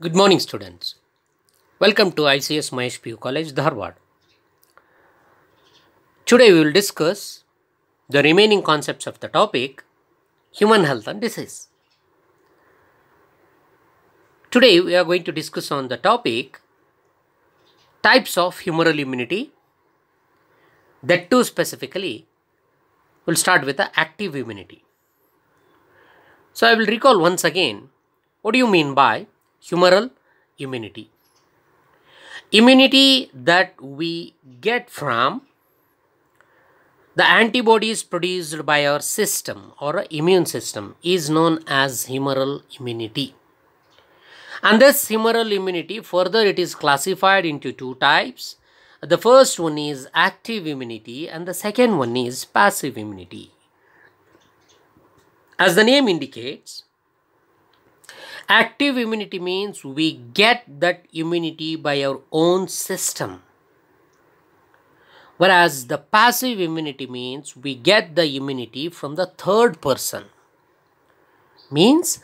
Good morning students. Welcome to ICS Mahesh College, Dharwad. Today we will discuss the remaining concepts of the topic human health and disease. Today we are going to discuss on the topic types of humoral immunity that too specifically we'll start with the active immunity. So I will recall once again what do you mean by humoral immunity. Immunity that we get from the antibodies produced by our system or immune system is known as humoral immunity. And this humoral immunity further it is classified into two types. The first one is active immunity and the second one is passive immunity. As the name indicates, Active immunity means we get that immunity by our own system. Whereas the passive immunity means we get the immunity from the third person. Means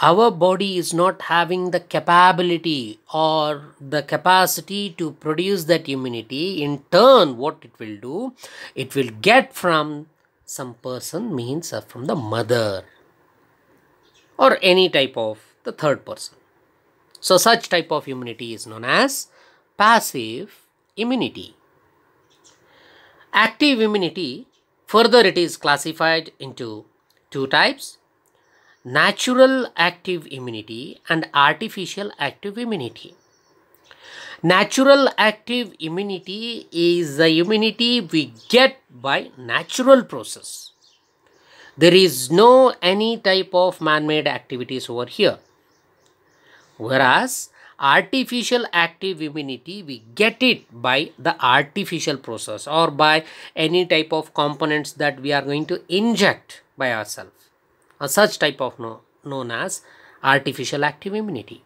our body is not having the capability or the capacity to produce that immunity. In turn, what it will do, it will get from some person means from the mother or any type of the third person. So such type of immunity is known as passive immunity. Active immunity, further it is classified into two types, natural active immunity and artificial active immunity. Natural active immunity is the immunity we get by natural process. There is no any type of man-made activities over here. Whereas artificial active immunity, we get it by the artificial process or by any type of components that we are going to inject by ourselves. A Such type of no, known as artificial active immunity.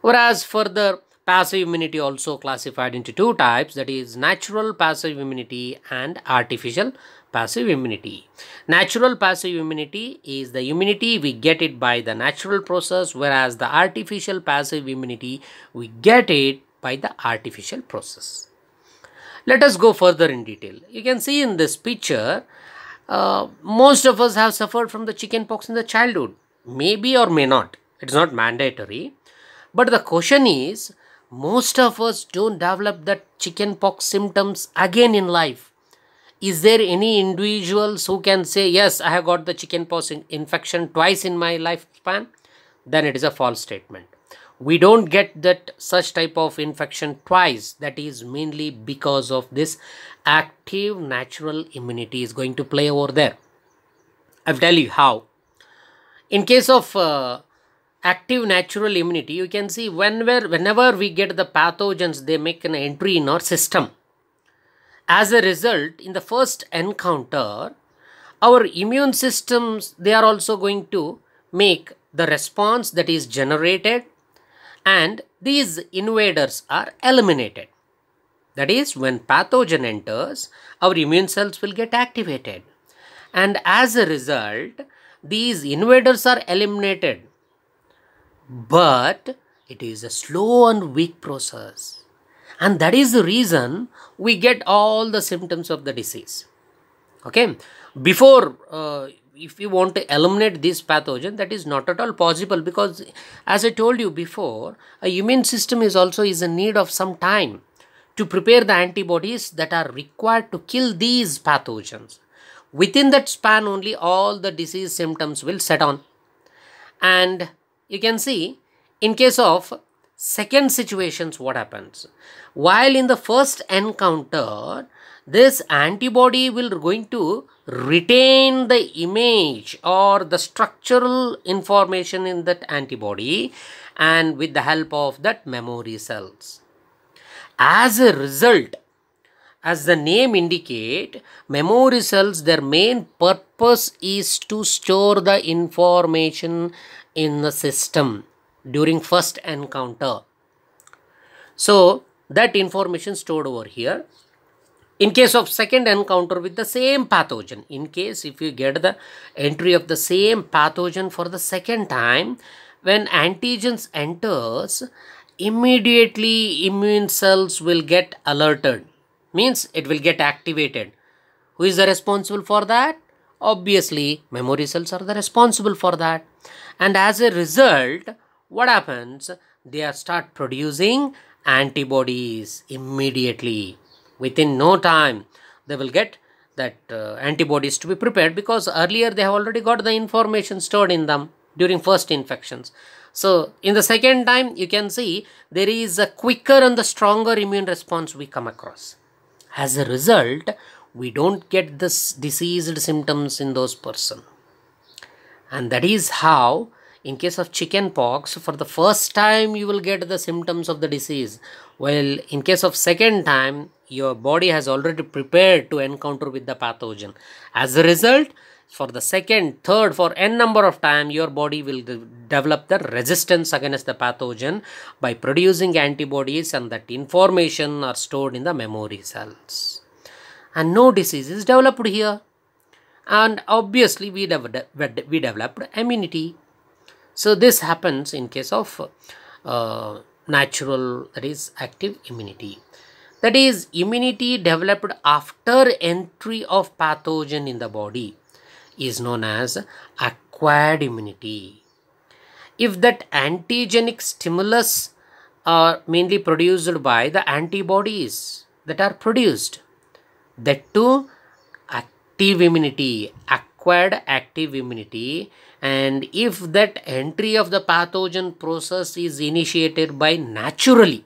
Whereas further passive immunity also classified into two types that is natural passive immunity and artificial passive immunity. Natural passive immunity is the immunity we get it by the natural process whereas the artificial passive immunity we get it by the artificial process. Let us go further in detail. You can see in this picture uh, most of us have suffered from the chickenpox in the childhood. Maybe or may not. It's not mandatory. But the question is most of us don't develop that chickenpox symptoms again in life. Is there any individuals who can say, yes, I have got the chickenpox pox infection twice in my lifespan? Then it is a false statement. We don't get that such type of infection twice. That is mainly because of this active natural immunity is going to play over there. I'll tell you how. In case of uh, active natural immunity, you can see whenever, whenever we get the pathogens, they make an entry in our system. As a result, in the first encounter, our immune systems, they are also going to make the response that is generated and these invaders are eliminated. That is, when pathogen enters, our immune cells will get activated. And as a result, these invaders are eliminated but it is a slow and weak process. And that is the reason we get all the symptoms of the disease. Okay, before uh, if you want to eliminate this pathogen that is not at all possible because as i told you before a immune system is also is in need of some time to prepare the antibodies that are required to kill these pathogens within that span only all the disease symptoms will set on and you can see in case of second situations what happens while in the first encounter this antibody will going to retain the image or the structural information in that antibody and with the help of that memory cells as a result as the name indicate memory cells their main purpose is to store the information in the system during first encounter. So that information stored over here. In case of second encounter with the same pathogen, in case if you get the entry of the same pathogen for the second time, when antigens enters, immediately immune cells will get alerted. Means it will get activated. Who is the responsible for that? Obviously, memory cells are the responsible for that. And as a result, what happens? They start producing antibodies immediately. Within no time, they will get that uh, antibodies to be prepared because earlier they have already got the information stored in them during first infections. So, in the second time, you can see there is a quicker and the stronger immune response we come across. As a result, we don't get this diseased symptoms in those person and that is how in case of chicken pox for the first time you will get the symptoms of the disease well in case of second time your body has already prepared to encounter with the pathogen as a result for the second third for n number of time your body will de develop the resistance against the pathogen by producing antibodies and that information are stored in the memory cells and no disease is developed here and obviously we, de we developed immunity so this happens in case of uh, natural that is active immunity that is immunity developed after entry of pathogen in the body is known as acquired immunity if that antigenic stimulus are mainly produced by the antibodies that are produced that too, active immunity, acquired active immunity. And if that entry of the pathogen process is initiated by naturally,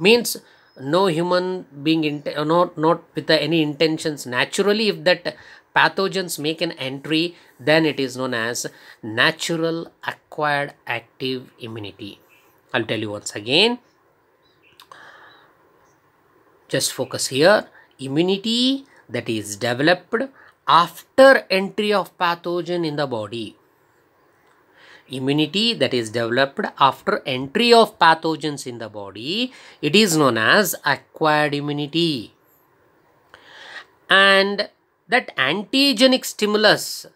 means no human being, not, not with any intentions, naturally, if that pathogens make an entry, then it is known as natural acquired active immunity. I'll tell you once again. Just focus here immunity that is developed after entry of pathogen in the body. Immunity that is developed after entry of pathogens in the body, it is known as acquired immunity. And that antigenic stimulus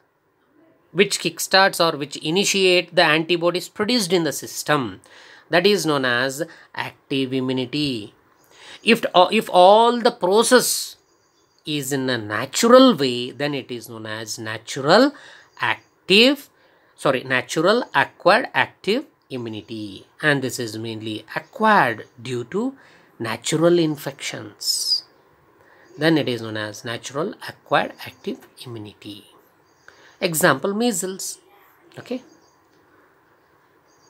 which kickstarts or which initiate the antibodies produced in the system, that is known as active immunity. If, uh, if all the process is in a natural way, then it is known as natural active, sorry, natural acquired active immunity. And this is mainly acquired due to natural infections. Then it is known as natural acquired active immunity. Example measles. Okay.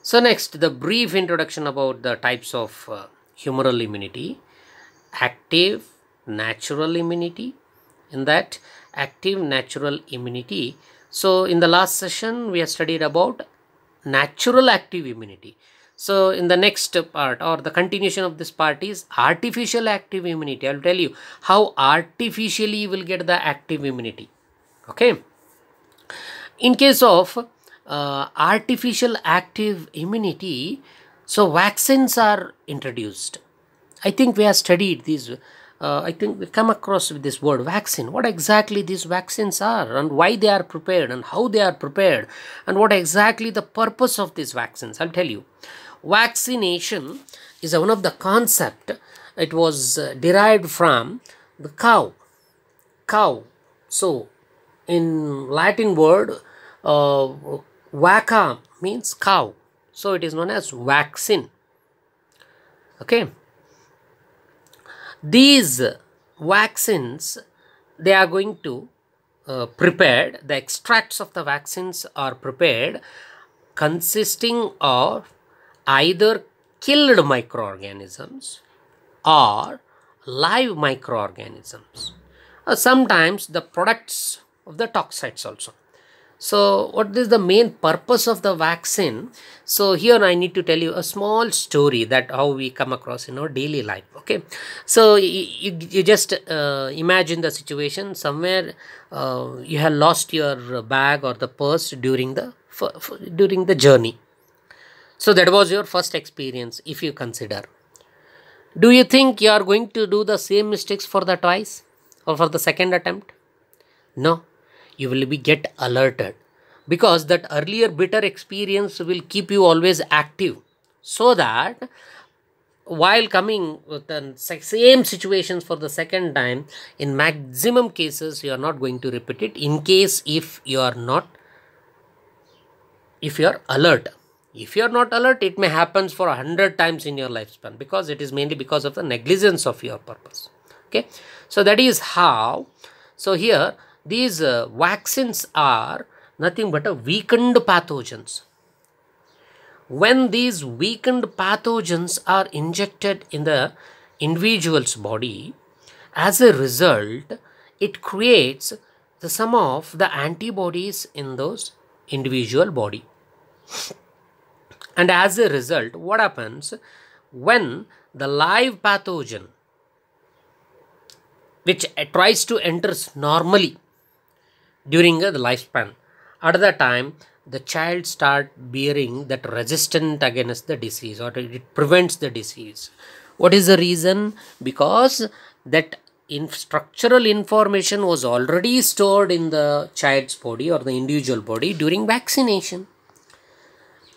So next, the brief introduction about the types of uh, humoral immunity active natural immunity in that active natural immunity so in the last session we have studied about natural active immunity so in the next part or the continuation of this part is artificial active immunity. I'll tell you how artificially you will get the active immunity. Okay. In case of uh, artificial active immunity, so vaccines are introduced. I think we have studied these. Uh, I think we come across with this word vaccine. What exactly these vaccines are, and why they are prepared, and how they are prepared, and what exactly the purpose of these vaccines. I'll tell you. Vaccination is one of the concept. It was uh, derived from the cow. Cow. So, in Latin word, uh, vaca means cow. So it is known as vaccine. Okay these vaccines they are going to uh, prepared the extracts of the vaccines are prepared consisting of either killed microorganisms or live microorganisms uh, sometimes the products of the toxites also so, what is the main purpose of the vaccine? So, here I need to tell you a small story that how we come across in our daily life. Okay, so you, you just uh, imagine the situation somewhere uh, you have lost your bag or the purse during the during the journey. So, that was your first experience if you consider. Do you think you are going to do the same mistakes for the twice or for the second attempt? No you will be get alerted because that earlier bitter experience will keep you always active so that while coming the same situations for the second time in maximum cases you are not going to repeat it in case if you are not if you are alert if you are not alert it may happens for 100 times in your lifespan because it is mainly because of the negligence of your purpose okay so that is how so here these uh, vaccines are nothing but a weakened pathogens. When these weakened pathogens are injected in the individual's body, as a result, it creates the sum of the antibodies in those individual body. And as a result, what happens when the live pathogen which tries to enter normally during the lifespan. At that time, the child start bearing that resistant against the disease or it prevents the disease. What is the reason? Because that in structural information was already stored in the child's body or the individual body during vaccination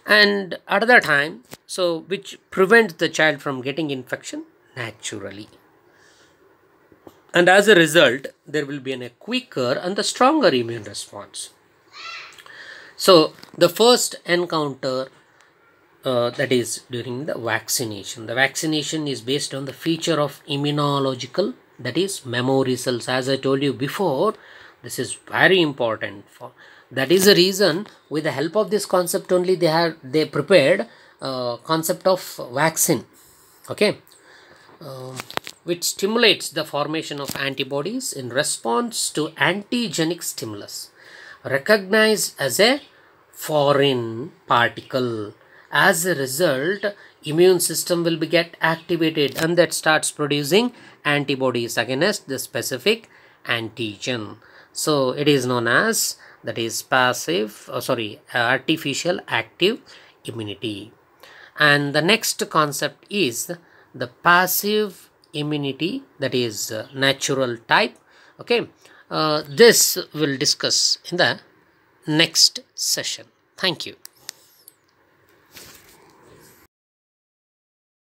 and at that time so which prevents the child from getting infection naturally and as a result there will be an, a quicker and the stronger immune response so the first encounter uh, that is during the vaccination the vaccination is based on the feature of immunological that is memory cells as i told you before this is very important for that is the reason with the help of this concept only they have they prepared uh, concept of vaccine okay um, which stimulates the formation of antibodies in response to antigenic stimulus recognized as a foreign particle. As a result, immune system will be get activated and that starts producing antibodies against the specific antigen. So it is known as that is passive oh, sorry artificial active immunity. And the next concept is the passive immunity that is uh, natural type okay uh, this we'll discuss in the next session thank you